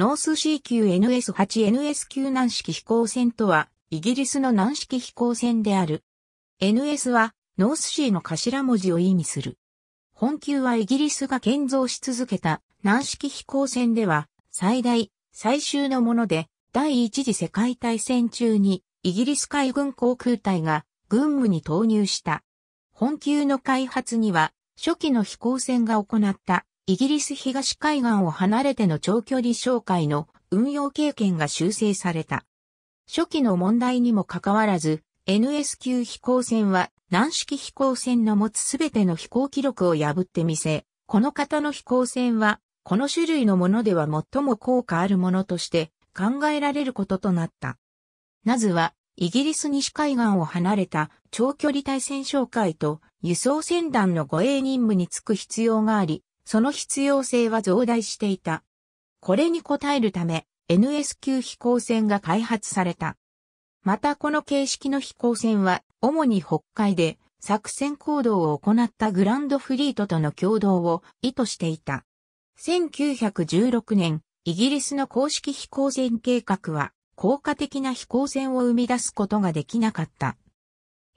ノース C 級 NS8NS 級軟式飛行船とは、イギリスの軟式飛行船である。NS は、ノース C の頭文字を意味する。本級はイギリスが建造し続けた軟式飛行船では、最大、最終のもので、第一次世界大戦中に、イギリス海軍航空隊が軍務に投入した。本級の開発には、初期の飛行船が行ったイギリス東海岸を離れての長距離哨戒の運用経験が修正された。初期の問題にもかかわらず、NS 級飛行船は軟式飛行船の持つすべての飛行記録を破ってみせ、この型の飛行船は、この種類のものでは最も効果あるものとして考えられることとなった。まずは、イギリス西海岸を離れた長距離対戦哨戒と輸送船団の護衛任務に就く必要があり、その必要性は増大していた。これに応えるため、NS 級飛行船が開発された。またこの形式の飛行船は、主に北海で作戦行動を行ったグランドフリートとの共同を意図していた。1916年、イギリスの公式飛行船計画は、効果的な飛行船を生み出すことができなかった。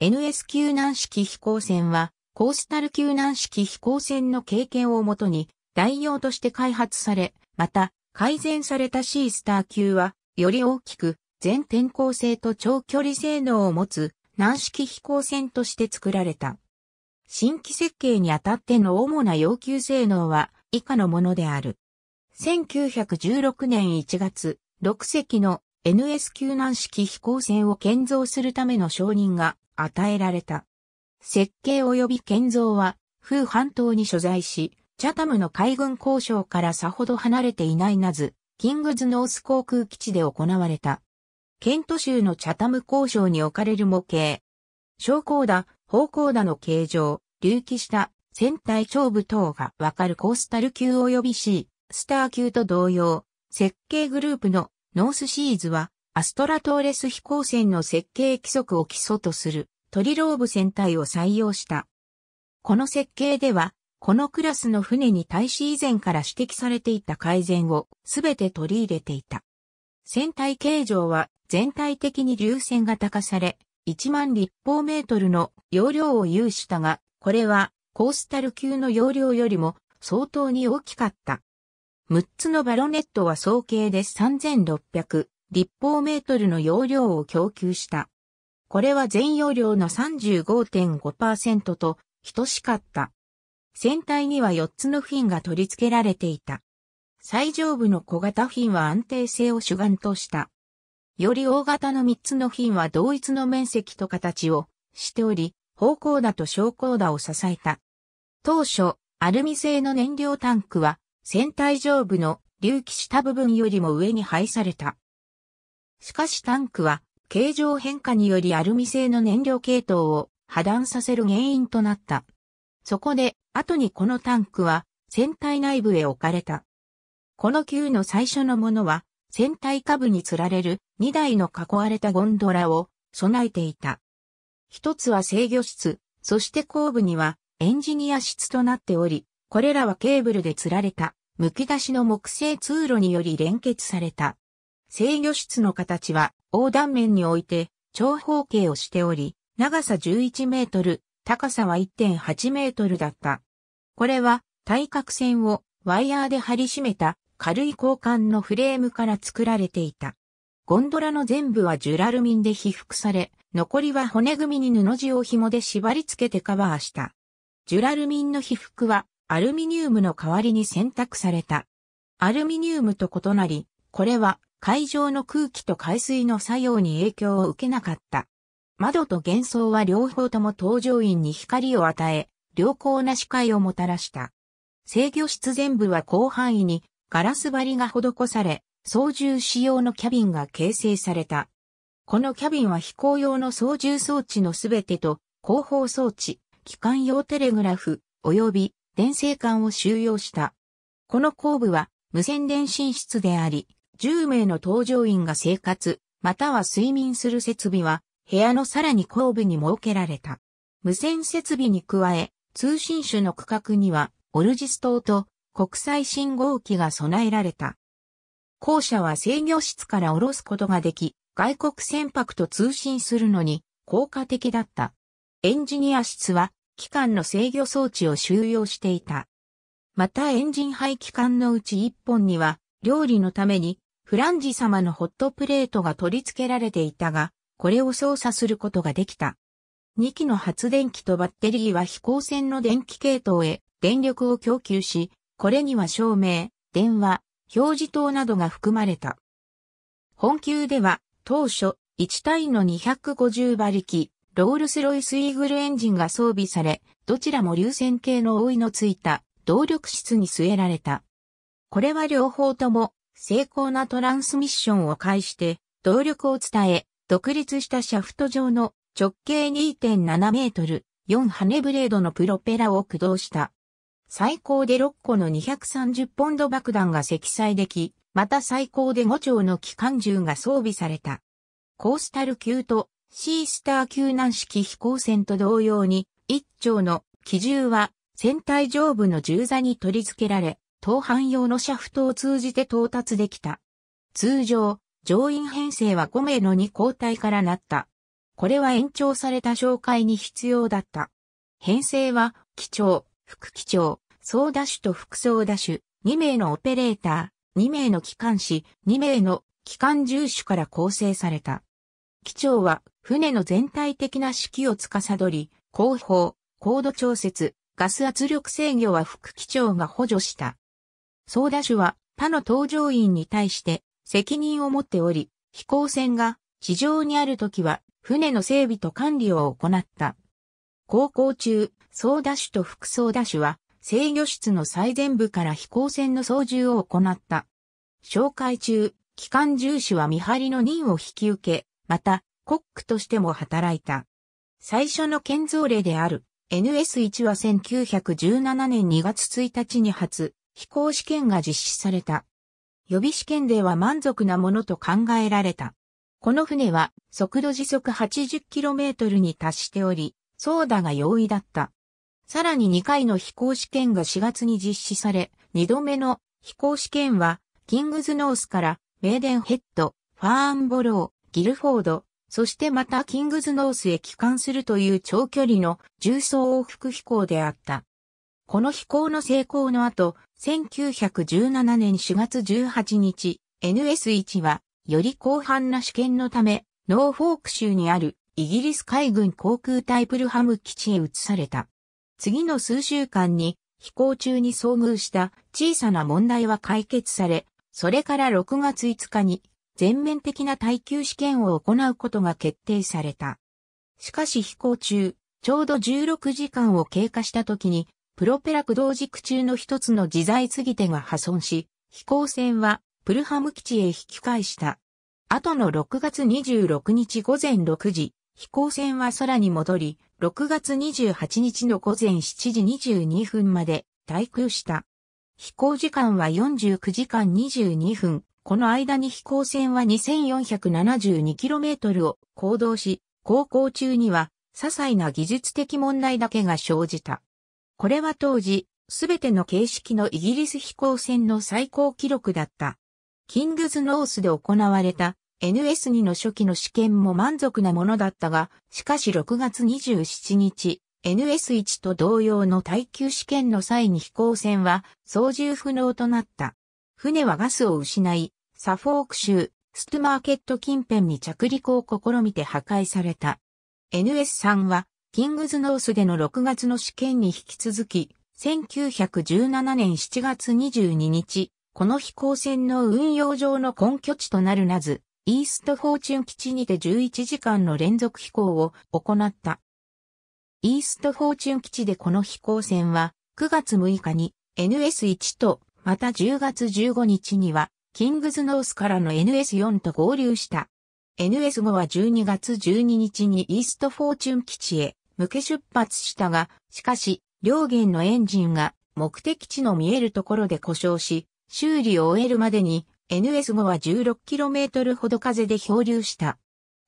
NS 級軟式飛行船は、コースタル救難式飛行船の経験をもとに代用として開発され、また改善されたシースター級はより大きく全天候性と長距離性能を持つ軟式飛行船として作られた。新規設計にあたっての主な要求性能は以下のものである。1916年1月、6隻の NS 級難式飛行船を建造するための承認が与えられた。設計及び建造は、風半島に所在し、チャタムの海軍交渉からさほど離れていないなず、キングズノース航空基地で行われた。ケント州のチャタム交渉に置かれる模型。昇降だ、方向だの形状、隆起した船体長部等がわかるコースタル級及び C、スター級と同様、設計グループのノースシーズは、アストラトーレス飛行船の設計規則を基礎とするトリローブ船体を採用した。この設計では、このクラスの船に対し以前から指摘されていた改善をすべて取り入れていた。船体形状は全体的に流線が高され、1万立方メートルの容量を有したが、これはコースタル級の容量よりも相当に大きかった。6つのバロネットは総計で3600立方メートルの容量を供給した。これは全容量の35.5%と等しかった。船体には4つのフィンが取り付けられていた。最上部の小型フィンは安定性を主眼とした。より大型の3つのフィンは同一の面積と形をしており、方向だと昇降だを支えた。当初、アルミ製の燃料タンクは、船体上部の隆起した部分よりも上に配された。しかしタンクは形状変化によりアルミ製の燃料系統を破断させる原因となった。そこで、後にこのタンクは船体内部へ置かれた。この級の最初のものは、船体下部に吊られる2台の囲われたゴンドラを備えていた。一つは制御室、そして後部にはエンジニア室となっており、これらはケーブルで吊られた、剥き出しの木製通路により連結された。制御室の形は横断面において長方形をしており、長さ11メートル、高さは1.8メートルだった。これは対角線をワイヤーで張り締めた軽い交換のフレームから作られていた。ゴンドラの全部はジュラルミンで被覆され、残りは骨組みに布地を紐で縛り付けてカバーした。ジュラルミンの被覆はアルミニウムの代わりに選択された。アルミニウムと異なり、これは海上の空気と海水の作用に影響を受けなかった。窓と幻想は両方とも搭乗員に光を与え、良好な視界をもたらした。制御室全部は広範囲にガラス張りが施され、操縦仕様のキャビンが形成された。このキャビンは飛行用の操縦装置のすべてと、後方装置、機関用テレグラフ、及び電線管を収容した。この後部は無線電信室であり、10名の搭乗員が生活、または睡眠する設備は、部屋のさらに後部に設けられた。無線設備に加え、通信種の区画には、オルジス島と国際信号機が備えられた。校舎は制御室から降ろすことができ、外国船舶と通信するのに効果的だった。エンジニア室は、機関の制御装置を収容していた。またエンジン排気管のうち1本には、料理のためにフランジ様のホットプレートが取り付けられていたが、これを操作することができた。2機の発電機とバッテリーは飛行船の電気系統へ電力を供給し、これには照明、電話、表示灯などが含まれた。本級では当初1対の250馬力、ロールスロイスイーグルエンジンが装備され、どちらも流線形の覆いのついた動力室に据えられた。これは両方とも精巧なトランスミッションを介して動力を伝え、独立したシャフト上の直径2.7メートル、4羽ブレードのプロペラを駆動した。最高で6個の230ポンド爆弾が積載でき、また最高で5丁の機関銃が装備された。コースタル級とシースター級難式飛行船と同様に、1丁の機銃は船体上部の銃座に取り付けられ、当伴用のシャフトを通じて到達できた。通常、乗員編成は5名の2交代からなった。これは延長された紹介に必要だった。編成は、機長、副機長、総ダッシュと副総ダッシュ、2名のオペレーター、2名の機関士、2名の機関重視から構成された。機長は船の全体的な指揮を司り、後方、高度調節、ガス圧力制御は副機長が補助した。操舵手は他の搭乗員に対して責任を持っており、飛行船が地上にある時は船の整備と管理を行った。航行中、操舵手と副操舵手は制御室の最前部から飛行船の操縦を行った。紹介中、機関重視は見張りの任を引き受け、また、コックとしても働いた。最初の建造例である NS1 は1917年2月1日に発飛行試験が実施された。予備試験では満足なものと考えられた。この船は速度時速 80km に達しており、ーダが容易だった。さらに2回の飛行試験が4月に実施され、2度目の飛行試験は、キングズノースから、メーデンヘッド、ファーンボロー、ギルフォード、そしてまたキングズノースへ帰還するという長距離の重装往復飛行であった。この飛行の成功の後、1917年4月18日、NS1 は、より広範な試験のため、ノーフォーク州にあるイギリス海軍航空隊プルハム基地へ移された。次の数週間に飛行中に遭遇した小さな問題は解決され、それから6月5日に全面的な耐久試験を行うことが決定された。しかし飛行中、ちょうど16時間を経過した時にプロペラ駆動軸中の一つの自在継ぎ手が破損し、飛行船はプルハム基地へ引き返した。後の6月26日午前6時、飛行船は空に戻り、6月28日の午前7時22分まで滞空した。飛行時間は49時間22分。この間に飛行船は 2472km を行動し、航行中には些細な技術的問題だけが生じた。これは当時、すべての形式のイギリス飛行船の最高記録だった。キングズノースで行われた NS2 の初期の試験も満足なものだったが、しかし6月27日、NS1 と同様の耐久試験の際に飛行船は操縦不能となった。船はガスを失い、サフォーク州、ストゥマーケット近辺に着陸を試みて破壊された。NS3 はキングズノースでの6月の試験に引き続き、1917年7月22日、この飛行船の運用上の根拠地となるナズ、イーストフォーチュン基地にて11時間の連続飛行を行った。イーストフォーチュン基地でこの飛行船は、9月6日に NS1 と、また10月15日には、キングズノースからの NS4 と合流した。NS5 は12月12日にイーストフォーチュン基地へ向け出発したが、しかし、両弦のエンジンが目的地の見えるところで故障し、修理を終えるまでに NS5 は 16km ほど風で漂流した。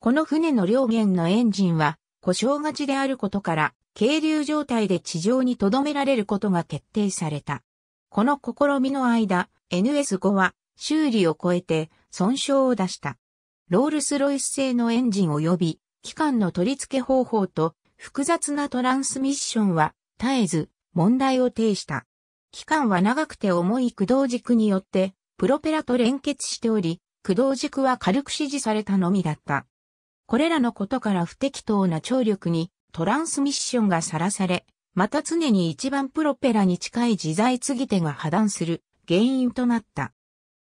この船の両弦のエンジンは故障がちであることから、渓流状態で地上に留められることが決定された。この試みの間、NS5 は修理を超えて損傷を出した。ロールスロイス製のエンジン及び機関の取り付け方法と複雑なトランスミッションは絶えず問題を呈した。期間は長くて重い駆動軸によってプロペラと連結しており、駆動軸は軽く支持されたのみだった。これらのことから不適当な張力にトランスミッションがさらされ、また常に一番プロペラに近い自在継ぎ手が破断する原因となった。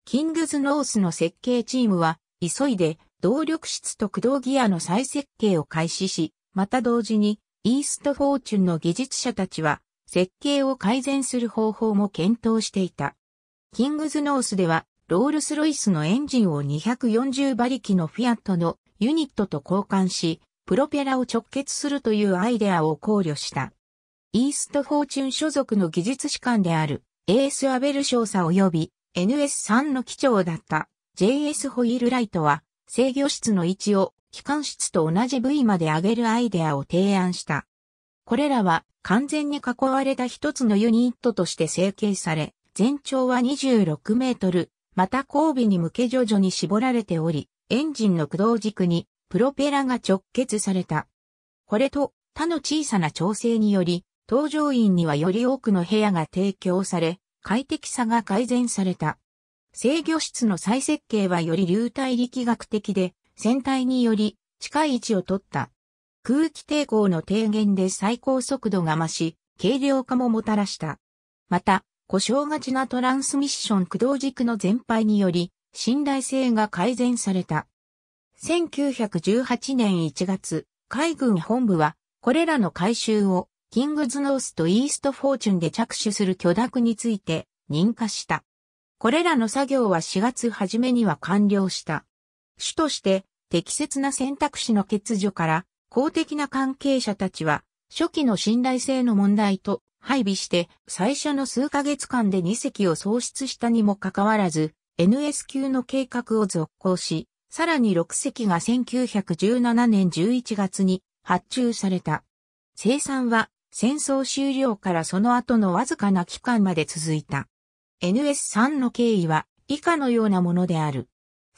キングズノースの設計チームは急いで動力室と駆動ギアの再設計を開始し、また同時に、イーストフォーチュンの技術者たちは、設計を改善する方法も検討していた。キングズノースでは、ロールスロイスのエンジンを240馬力のフィアットのユニットと交換し、プロペラを直結するというアイデアを考慮した。イーストフォーチュン所属の技術士官である、AS アベル少佐及び NS3 の機長だった JS ホイールライトは、制御室の位置を機関室と同じ部位まで上げるアイデアを提案した。これらは完全に囲われた一つのユニットとして成形され、全長は26メートル、また後尾に向け徐々に絞られており、エンジンの駆動軸にプロペラが直結された。これと他の小さな調整により、搭乗員にはより多くの部屋が提供され、快適さが改善された。制御室の再設計はより流体力学的で、船体により近い位置を取った。空気抵抗の低減で最高速度が増し、軽量化ももたらした。また、故障がちなトランスミッション駆動軸の全廃により、信頼性が改善された。1918年1月、海軍本部は、これらの改修を、キングズノースとイーストフォーチュンで着手する許諾について、認可した。これらの作業は4月初めには完了した。主として適切な選択肢の欠如から公的な関係者たちは初期の信頼性の問題と配備して最初の数ヶ月間で2隻を創出したにもかかわらず NS 級の計画を続行し、さらに6隻が1917年11月に発注された。生産は戦争終了からその後のわずかな期間まで続いた。NS3 の経緯は以下のようなものである。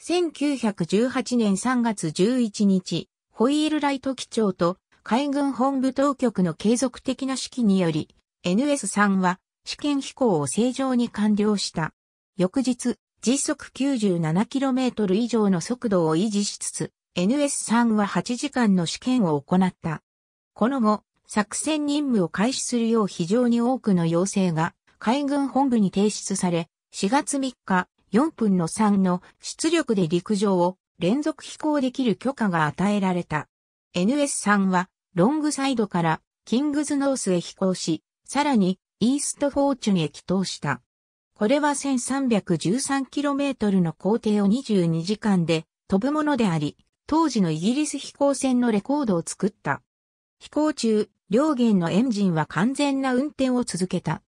1918年3月11日、ホイールライト機長と海軍本部当局の継続的な指揮により、NS3 は試験飛行を正常に完了した。翌日、時速 97km 以上の速度を維持しつつ、NS3 は8時間の試験を行った。この後、作戦任務を開始するよう非常に多くの要請が海軍本部に提出され、4月3日、4分の3の出力で陸上を連続飛行できる許可が与えられた。NS3 はロングサイドからキングズノースへ飛行し、さらにイーストフォーチュンへ帰投した。これは 1313km の工程を22時間で飛ぶものであり、当時のイギリス飛行船のレコードを作った。飛行中、両舷のエンジンは完全な運転を続けた。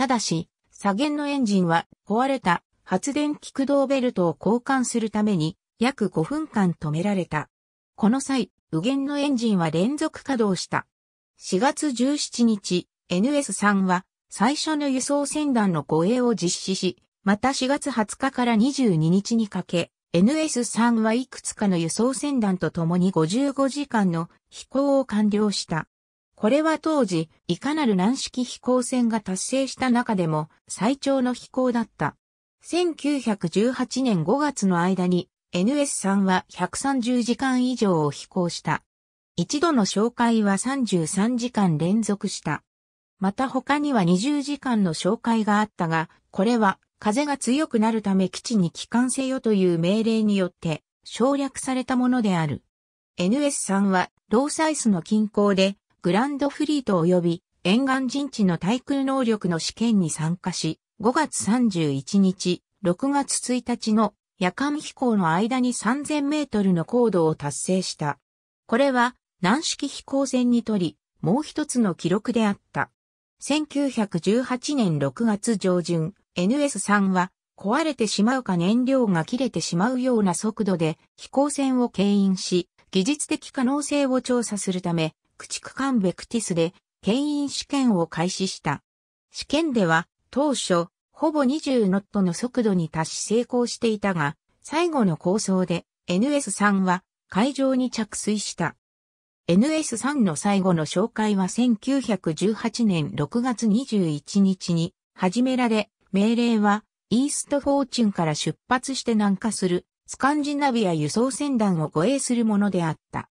ただし、左舷のエンジンは壊れた発電機駆動ベルトを交換するために約5分間止められた。この際、右舷のエンジンは連続稼働した。4月17日、NS3 は最初の輸送船団の護衛を実施し、また4月20日から22日にかけ、NS3 はいくつかの輸送船団と共に55時間の飛行を完了した。これは当時、いかなる軟式飛行船が達成した中でも最長の飛行だった。1918年5月の間に NS3 は130時間以上を飛行した。一度の紹介は33時間連続した。また他には20時間の紹介があったが、これは風が強くなるため基地に帰還せよという命令によって省略されたものである。NS3 はローサイスの近郊でグランドフリート及び沿岸陣地の対空能力の試験に参加し、5月31日、6月1日の夜間飛行の間に3000メートルの高度を達成した。これは軟式飛行船にとり、もう一つの記録であった。1918年6月上旬、NS3 は壊れてしまうか燃料が切れてしまうような速度で飛行船を牽引し、技術的可能性を調査するため、駆逐艦ベクティスで、牽引試験を開始した。試験では、当初、ほぼ20ノットの速度に達し成功していたが、最後の構想で NS3 は海上に着水した。NS3 の最後の紹介は1918年6月21日に始められ、命令はイーストフォーチュンから出発して南下するスカンジナビア輸送船団を護衛するものであった。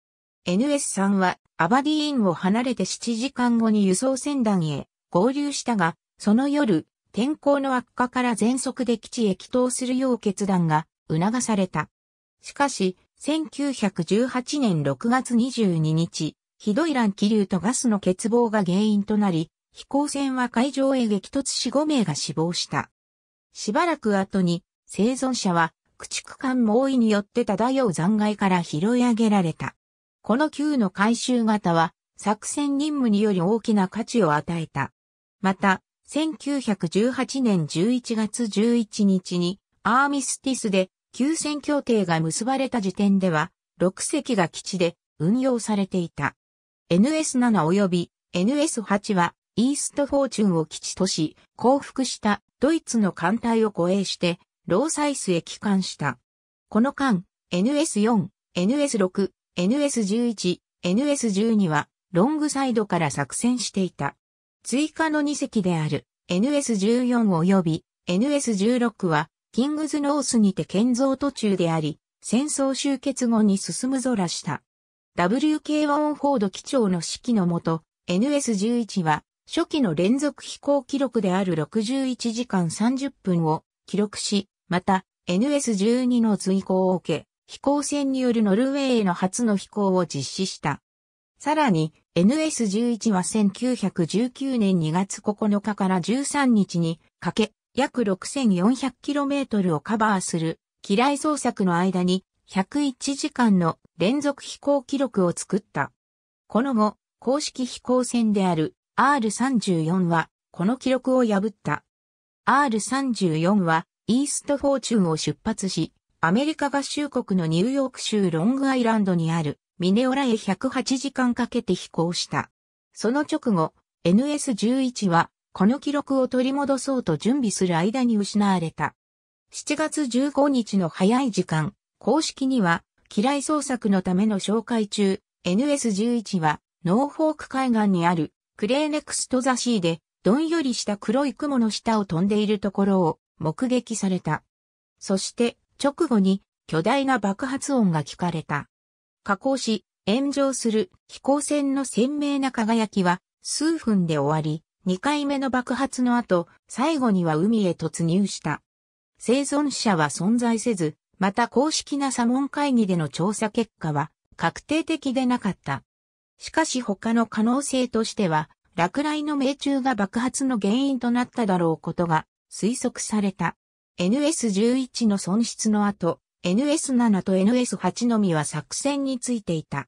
NS さんはアバディーンを離れて7時間後に輸送船団へ合流したが、その夜、天候の悪化から全速で基地へ帰投するよう決断が促された。しかし、1918年6月22日、ひどい乱気流とガスの欠乏が原因となり、飛行船は海上へ激突し5名が死亡した。しばらく後に、生存者は、駆逐艦猛威によって漂う残骸から拾い上げられた。この旧の回収型は作戦任務により大きな価値を与えた。また、1918年11月11日にアーミスティスで休戦協定が結ばれた時点では6隻が基地で運用されていた。NS7 及び NS8 はイーストフォーチュンを基地とし、降伏したドイツの艦隊を護衛して、ローサイスへ帰還した。この間、NS4、NS6、NS11、NS12 はロングサイドから作戦していた。追加の2隻である NS14 及び NS16 はキングズノースにて建造途中であり、戦争終結後に進むぞらした。WK ワンフォード機長の指揮のもと、NS11 は初期の連続飛行記録である61時間30分を記録し、また NS12 の追行を受け、飛行船によるノルウェーへの初の飛行を実施した。さらに、NS11 は1919年2月9日から13日にかけ、約 6400km をカバーする、機雷捜索の間に、101時間の連続飛行記録を作った。この後、公式飛行船である R34 は、この記録を破った。R34 は、イーストフォーチュンを出発し、アメリカ合衆国のニューヨーク州ロングアイランドにあるミネオラへ108時間かけて飛行した。その直後、NS11 はこの記録を取り戻そうと準備する間に失われた。7月15日の早い時間、公式には、機雷捜索のための紹介中、NS11 は、ノーフォーク海岸にある、クレーネクストザシーで、どんよりした黒い雲の下を飛んでいるところを目撃された。そして、直後に巨大な爆発音が聞かれた。加工し、炎上する飛行船の鮮明な輝きは数分で終わり、2回目の爆発の後、最後には海へ突入した。生存者は存在せず、また公式な査問会議での調査結果は確定的でなかった。しかし他の可能性としては、落雷の命中が爆発の原因となっただろうことが推測された。NS11 の損失の後、NS7 と NS8 のみは作戦についていた。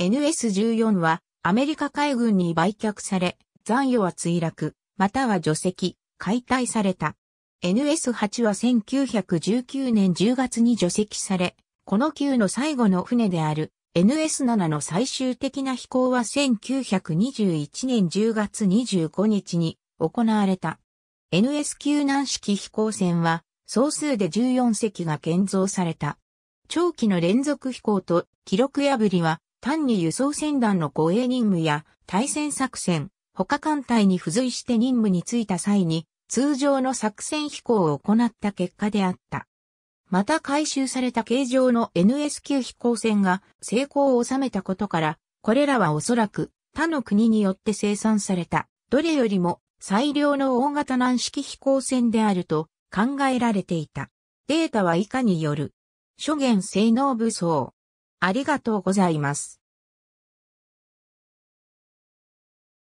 NS14 はアメリカ海軍に売却され、残余は墜落、または除籍、解体された。NS8 は1919年10月に除籍され、この級の最後の船である NS7 の最終的な飛行は1921年10月25日に行われた。NS 級軟式飛行船は、総数で14隻が建造された。長期の連続飛行と記録破りは、単に輸送船団の護衛任務や対戦作戦、他艦隊に付随して任務に就いた際に、通常の作戦飛行を行った結果であった。また回収された形状の NS 級飛行船が成功を収めたことから、これらはおそらく他の国によって生産された、どれよりも最良の大型軟式飛行船であると考えられていた。データは以下による。諸元性能武装。ありがとうございます。